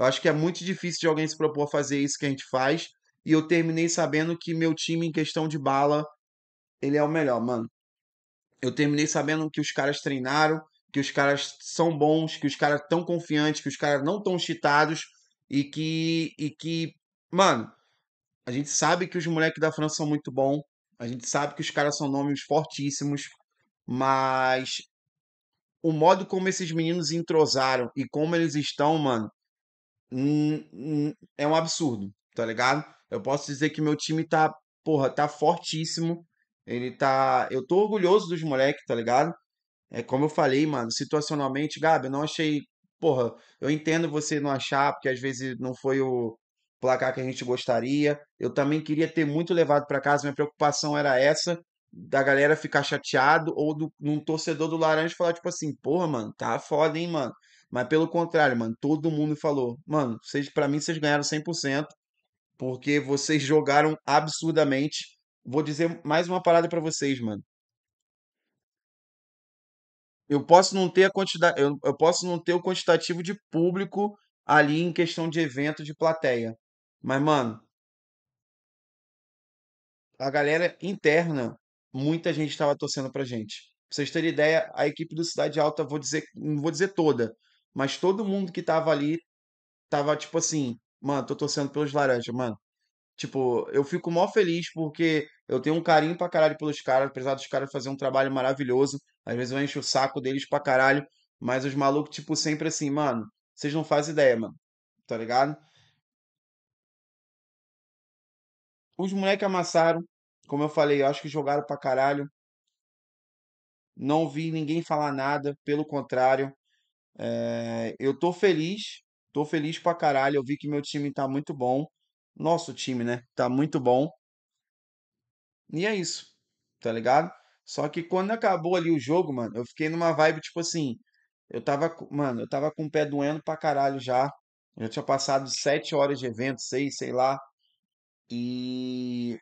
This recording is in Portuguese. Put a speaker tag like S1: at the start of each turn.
S1: Eu acho que é muito difícil de alguém se propor a fazer isso que a gente faz. E eu terminei sabendo que meu time, em questão de bala, ele é o melhor, mano. Eu terminei sabendo que os caras treinaram, que os caras são bons, que os caras estão confiantes, que os caras não estão cheatados e que e que, mano, a gente sabe que os moleques da França são muito bons, a gente sabe que os caras são nomes fortíssimos, mas o modo como esses meninos entrosaram e como eles estão, mano, é um absurdo, tá ligado? Eu posso dizer que meu time tá, porra, tá fortíssimo. Ele tá. Eu tô orgulhoso dos moleques, tá ligado? É como eu falei, mano, situacionalmente, Gabi, eu não achei. Porra, eu entendo você não achar, porque às vezes não foi o placar que a gente gostaria. Eu também queria ter muito levado para casa, minha preocupação era essa, da galera ficar chateado ou do, num torcedor do Laranja falar, tipo assim, porra, mano, tá foda, hein, mano. Mas pelo contrário, mano, todo mundo falou: mano, vocês, para mim vocês ganharam 100%, porque vocês jogaram absurdamente. Vou dizer mais uma parada para vocês, mano. Eu posso não ter a quantidade, eu, eu posso não ter o quantitativo de público ali em questão de evento de plateia. Mas, mano, a galera interna, muita gente estava torcendo pra gente. Pra vocês terem ideia, a equipe do Cidade Alta, vou dizer, não vou dizer toda, mas todo mundo que tava ali tava tipo assim, mano, tô torcendo pelos laranjas, mano. Tipo, eu fico mó feliz porque eu tenho um carinho pra caralho pelos caras, apesar dos caras fazerem um trabalho maravilhoso. Às vezes eu encho o saco deles pra caralho. Mas os malucos, tipo, sempre assim, mano, vocês não fazem ideia, mano. Tá ligado? Os moleques amassaram. Como eu falei, eu acho que jogaram pra caralho. Não vi ninguém falar nada. Pelo contrário, é, eu tô feliz, tô feliz pra caralho. Eu vi que meu time tá muito bom. Nosso time, né? Tá muito bom. E é isso, tá ligado? Só que quando acabou ali o jogo, mano, eu fiquei numa vibe tipo assim. Eu tava, mano, eu tava com o pé doendo pra caralho já. Eu já tinha passado sete horas de evento, seis, sei lá. E